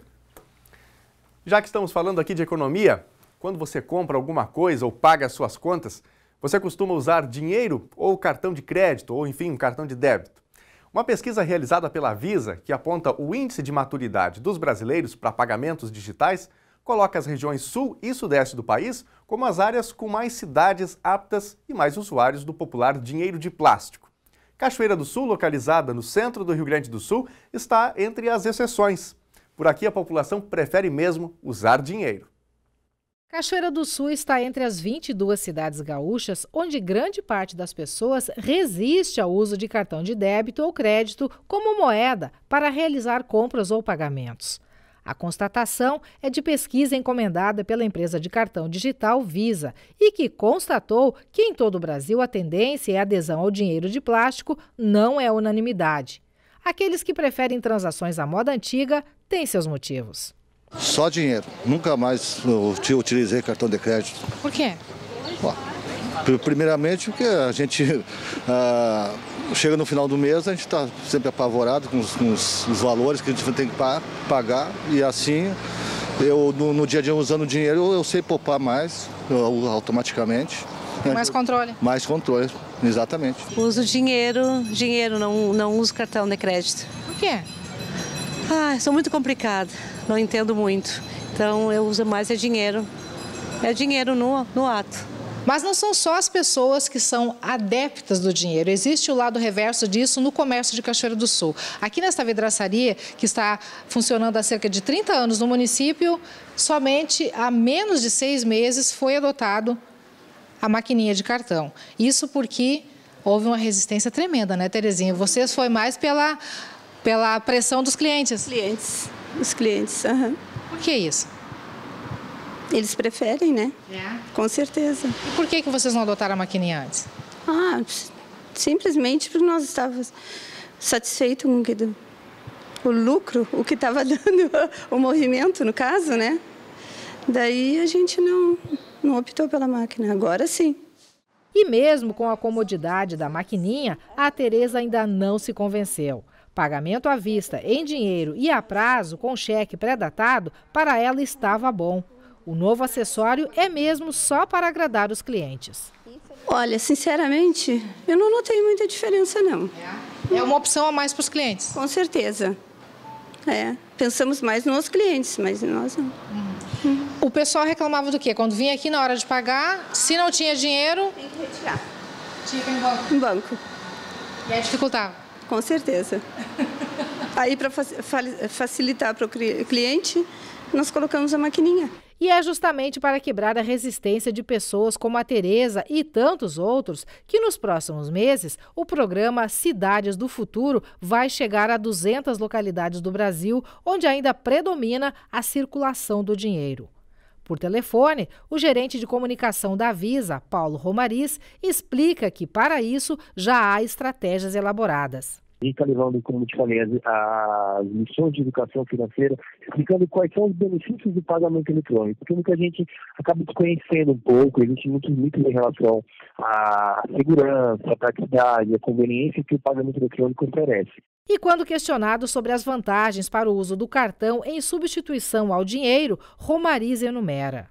Já que estamos falando aqui de economia, quando você compra alguma coisa ou paga suas contas, você costuma usar dinheiro ou cartão de crédito ou enfim, um cartão de débito. Uma pesquisa realizada pela Visa, que aponta o índice de maturidade dos brasileiros para pagamentos digitais, coloca as regiões sul e sudeste do país como as áreas com mais cidades aptas e mais usuários do popular dinheiro de plástico. Cachoeira do Sul, localizada no centro do Rio Grande do Sul, está entre as exceções. Por aqui a população prefere mesmo usar dinheiro. Cachoeira do Sul está entre as 22 cidades gaúchas onde grande parte das pessoas resiste ao uso de cartão de débito ou crédito como moeda para realizar compras ou pagamentos. A constatação é de pesquisa encomendada pela empresa de cartão digital Visa e que constatou que em todo o Brasil a tendência e é adesão ao dinheiro de plástico não é unanimidade. Aqueles que preferem transações à moda antiga têm seus motivos. Só dinheiro. Nunca mais utilizei cartão de crédito. Por quê? Primeiramente porque a gente ah, chega no final do mês, a gente está sempre apavorado com os, com os, valores que a gente tem que pagar e assim eu no, no dia a dia usando dinheiro eu, eu sei poupar mais eu, automaticamente. Mais controle. Mais controle, exatamente. Uso dinheiro, dinheiro, não, não uso cartão de crédito. Por quê? Ah, sou muito complicada, não entendo muito. Então eu uso mais é dinheiro. É dinheiro no, no ato. Mas não são só as pessoas que são adeptas do dinheiro. Existe o lado reverso disso no comércio de Cachoeira do Sul. Aqui nesta vidraçaria, que está funcionando há cerca de 30 anos no município, somente há menos de seis meses foi adotado a maquininha de cartão. Isso porque houve uma resistência tremenda, né, Terezinha? Vocês foi mais pela, pela pressão dos clientes. Clientes, os clientes, aham. Uhum. Por que isso? Eles preferem, né? É. Com certeza. E por que, que vocês não adotaram a maquininha antes? Ah, simplesmente porque nós estávamos satisfeitos com o, o lucro, o que estava dando o movimento, no caso, né? Daí a gente não, não optou pela máquina. Agora sim. E mesmo com a comodidade da maquininha, a Tereza ainda não se convenceu. Pagamento à vista, em dinheiro e a prazo, com cheque pré-datado, para ela estava bom. O novo acessório é mesmo só para agradar os clientes. Olha, sinceramente, eu não notei muita diferença, não. É, é uma opção a mais para os clientes? Com certeza. É, pensamos mais nos clientes, mas nós não. Hum. O pessoal reclamava do quê? Quando vinha aqui na hora de pagar, se não tinha dinheiro... Tem que retirar. Tinha que ir no banco. No banco. E aí dificultava? Com certeza. aí, para facilitar para o cliente, nós colocamos a maquininha. E é justamente para quebrar a resistência de pessoas como a Tereza e tantos outros que nos próximos meses o programa Cidades do Futuro vai chegar a 200 localidades do Brasil onde ainda predomina a circulação do dinheiro. Por telefone, o gerente de comunicação da Visa, Paulo Romariz, explica que para isso já há estratégias elaboradas e está levando, como te falei, as, as missões de educação financeira, explicando quais são os benefícios do pagamento eletrônico, porque muita gente acaba desconhecendo um pouco, existe muito mitos em relação à segurança, à praticidade, à conveniência que o pagamento eletrônico oferece. E quando questionado sobre as vantagens para o uso do cartão em substituição ao dinheiro, Romariz enumera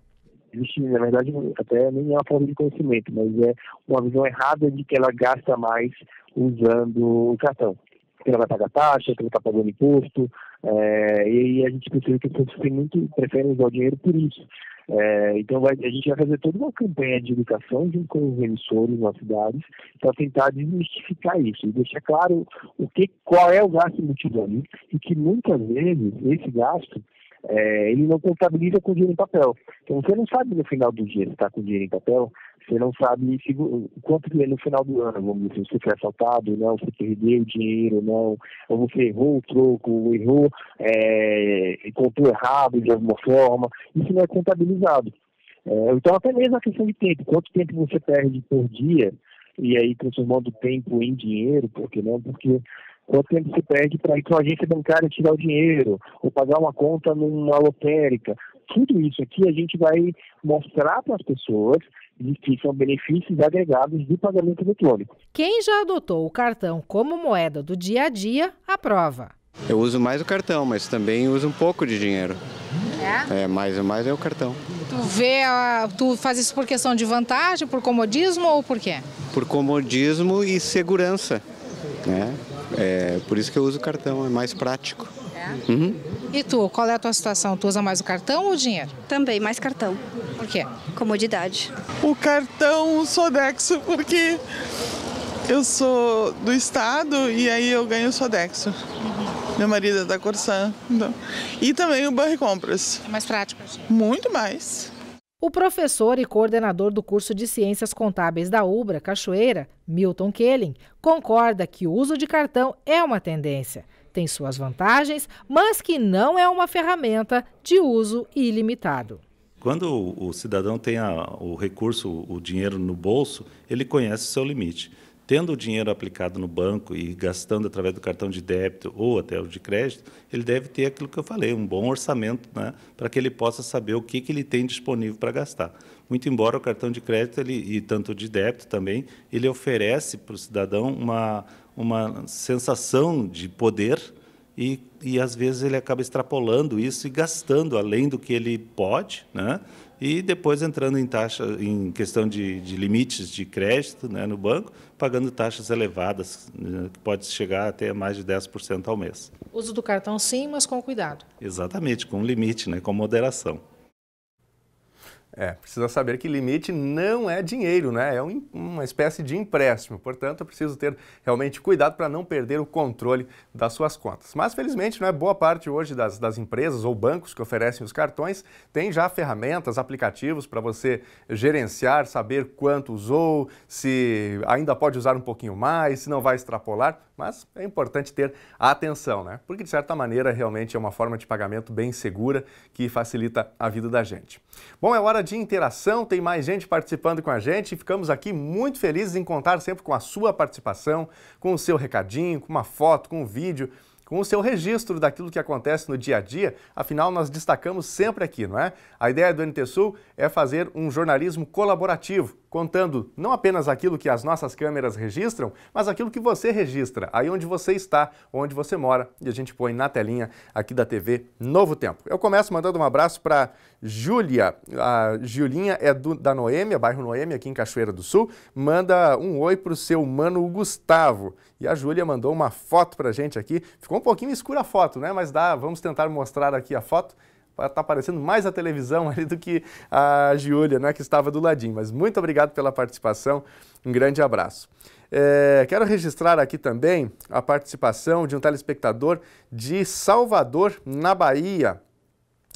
existe, na verdade, até nem é uma forma de conhecimento, mas é uma visão errada de que ela gasta mais usando o cartão. Que ela vai pagar taxa, que ela está pagando imposto, é, e aí a gente percebe que as pessoas têm muito, preferem usar o dinheiro por isso. É, então vai, a gente vai fazer toda uma campanha de educação junto com os emissores nas cidades para tentar desmistificar isso e deixar claro o que, qual é o gasto ali e que muitas vezes esse gasto é, ele não contabiliza com dinheiro em papel. Então você não sabe no final do dia se está com dinheiro em papel, você não sabe se, quanto dinheiro é no final do ano, vamos dizer, você foi assaltado ou não, você perdeu dinheiro ou não, ou você errou o troco, ou errou, é, contou errado de alguma forma, isso não é contabilizado. É, então até mesmo a questão de tempo, quanto tempo você perde por dia, e aí transformando o tempo em dinheiro, porque não, porque quanto tempo se perde para ir para uma agência bancária tirar o dinheiro, ou pagar uma conta numa lotérica. Tudo isso aqui a gente vai mostrar para as pessoas que são benefícios agregados do pagamento eletrônico. Quem já adotou o cartão como moeda do dia a dia, aprova. Eu uso mais o cartão, mas também uso um pouco de dinheiro. É? É, mais, mais é o cartão. Tu vê, tu faz isso por questão de vantagem, por comodismo ou por quê? Por comodismo e segurança, né? É, por isso que eu uso o cartão, é mais prático. É? Uhum. E tu, qual é a tua situação? Tu usa mais o cartão ou o dinheiro? Também, mais cartão. Por quê? Comodidade. O cartão Sodexo, porque eu sou do estado e aí eu ganho o Sodexo. Uhum. Meu marido é da Corsan. Então. E também o Barre Compras. É mais prático, assim. Muito mais. O professor e coordenador do curso de Ciências Contábeis da UBRA Cachoeira, Milton Kelling, concorda que o uso de cartão é uma tendência. Tem suas vantagens, mas que não é uma ferramenta de uso ilimitado. Quando o cidadão tem a, o recurso, o dinheiro no bolso, ele conhece o seu limite tendo o dinheiro aplicado no banco e gastando através do cartão de débito ou até o de crédito, ele deve ter aquilo que eu falei, um bom orçamento, né, para que ele possa saber o que, que ele tem disponível para gastar. Muito embora o cartão de crédito ele, e tanto de débito também, ele oferece para o cidadão uma, uma sensação de poder e, e às vezes ele acaba extrapolando isso e gastando além do que ele pode, né? e depois entrando em taxa, em questão de, de limites de crédito né, no banco, pagando taxas elevadas, né, que pode chegar até mais de 10% ao mês. Uso do cartão sim, mas com cuidado. Exatamente, com limite, né, com moderação. É, precisa saber que limite não é dinheiro, né? É um, uma espécie de empréstimo. Portanto, é preciso ter realmente cuidado para não perder o controle das suas contas. Mas, felizmente, não é boa parte hoje das, das empresas ou bancos que oferecem os cartões tem já ferramentas, aplicativos para você gerenciar, saber quanto usou, se ainda pode usar um pouquinho mais, se não vai extrapolar. Mas é importante ter atenção, né? Porque de certa maneira realmente é uma forma de pagamento bem segura que facilita a vida da gente. Bom, é hora de interação, tem mais gente participando com a gente e ficamos aqui muito felizes em contar sempre com a sua participação, com o seu recadinho, com uma foto, com um vídeo com o seu registro daquilo que acontece no dia a dia, afinal nós destacamos sempre aqui, não é? A ideia do NT Sul é fazer um jornalismo colaborativo, contando não apenas aquilo que as nossas câmeras registram, mas aquilo que você registra, aí onde você está, onde você mora, e a gente põe na telinha aqui da TV Novo Tempo. Eu começo mandando um abraço para Júlia. A Julinha é do, da Noêmia, bairro Noêmia, aqui em Cachoeira do Sul. Manda um oi para o seu mano Gustavo. E a Júlia mandou uma foto para gente aqui. Ficou um pouquinho escura a foto, né? Mas dá, vamos tentar mostrar aqui a foto está aparecendo mais a televisão ali do que a Giulia, né, que estava do ladinho. Mas muito obrigado pela participação, um grande abraço. É, quero registrar aqui também a participação de um telespectador de Salvador, na Bahia.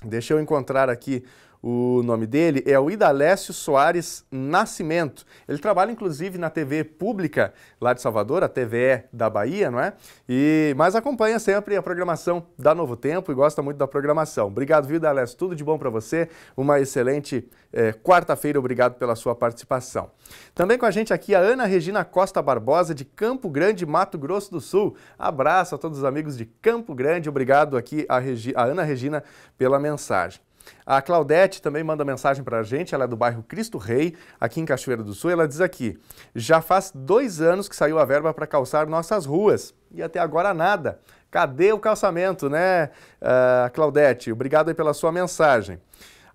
Deixa eu encontrar aqui o nome dele é o Idalécio Soares Nascimento. Ele trabalha inclusive na TV pública lá de Salvador, a TVE da Bahia, não é? E mas acompanha sempre a programação da Novo Tempo e gosta muito da programação. Obrigado, viu, Idalécio? Tudo de bom para você. Uma excelente é, quarta-feira. Obrigado pela sua participação. Também com a gente aqui a Ana Regina Costa Barbosa de Campo Grande, Mato Grosso do Sul. Abraço a todos os amigos de Campo Grande. Obrigado aqui a, Regi a Ana Regina pela mensagem. A Claudete também manda mensagem para a gente, ela é do bairro Cristo Rei, aqui em Cachoeira do Sul. Ela diz aqui: já faz dois anos que saiu a verba para calçar nossas ruas e até agora nada. Cadê o calçamento, né, uh, Claudete? Obrigado pela sua mensagem.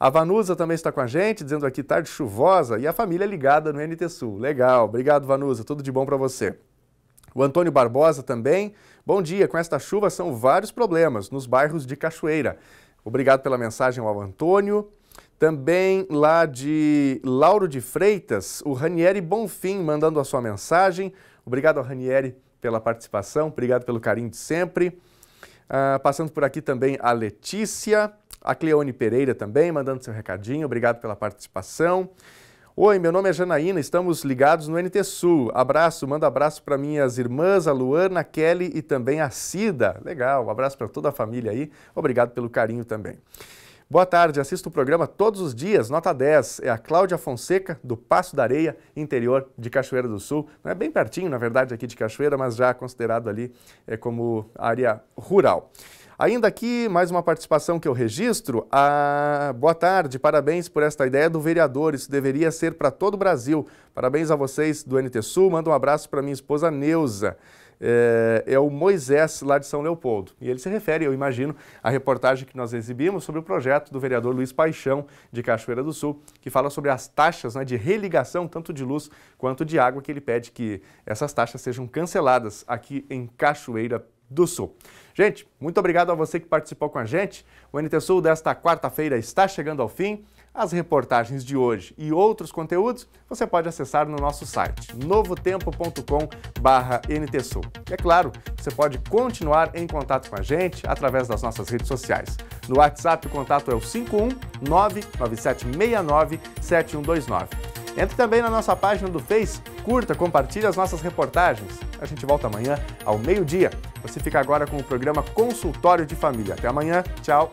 A Vanusa também está com a gente, dizendo aqui tarde chuvosa e a família ligada no NT Sul. Legal, obrigado Vanusa, tudo de bom para você. O Antônio Barbosa também. Bom dia, com esta chuva são vários problemas nos bairros de Cachoeira. Obrigado pela mensagem ao Antônio. Também lá de Lauro de Freitas, o Ranieri Bonfim mandando a sua mensagem. Obrigado ao Ranieri pela participação, obrigado pelo carinho de sempre. Uh, passando por aqui também a Letícia, a Cleone Pereira também mandando seu recadinho, obrigado pela participação. Oi, meu nome é Janaína, estamos ligados no NT Sul. Abraço, manda abraço para minhas irmãs, a Luana, a Kelly e também a Cida. Legal, um abraço para toda a família aí. Obrigado pelo carinho também. Boa tarde, assisto o programa todos os dias, nota 10. É a Cláudia Fonseca, do Passo da Areia, interior de Cachoeira do Sul. Não é bem pertinho, na verdade, aqui de Cachoeira, mas já considerado ali é, como área rural. Ainda aqui, mais uma participação que eu registro. Ah, boa tarde, parabéns por esta ideia do vereador. Isso deveria ser para todo o Brasil. Parabéns a vocês do NT Sul. Manda um abraço para minha esposa Neuza. É, é, o Moisés, lá de São Leopoldo. E ele se refere, eu imagino, à reportagem que nós exibimos sobre o projeto do vereador Luiz Paixão, de Cachoeira do Sul, que fala sobre as taxas né, de religação, tanto de luz quanto de água, que ele pede que essas taxas sejam canceladas aqui em Cachoeira do Sul. Gente, muito obrigado a você que participou com a gente. O NT Sul desta quarta-feira está chegando ao fim. As reportagens de hoje e outros conteúdos você pode acessar no nosso site novotempo.com/ntsul. E é claro, você pode continuar em contato com a gente através das nossas redes sociais. No WhatsApp o contato é o 51997697129. Entre também na nossa página do Face, curta, compartilhe as nossas reportagens. A gente volta amanhã ao meio-dia. Você fica agora com o programa Consultório de Família. Até amanhã. Tchau.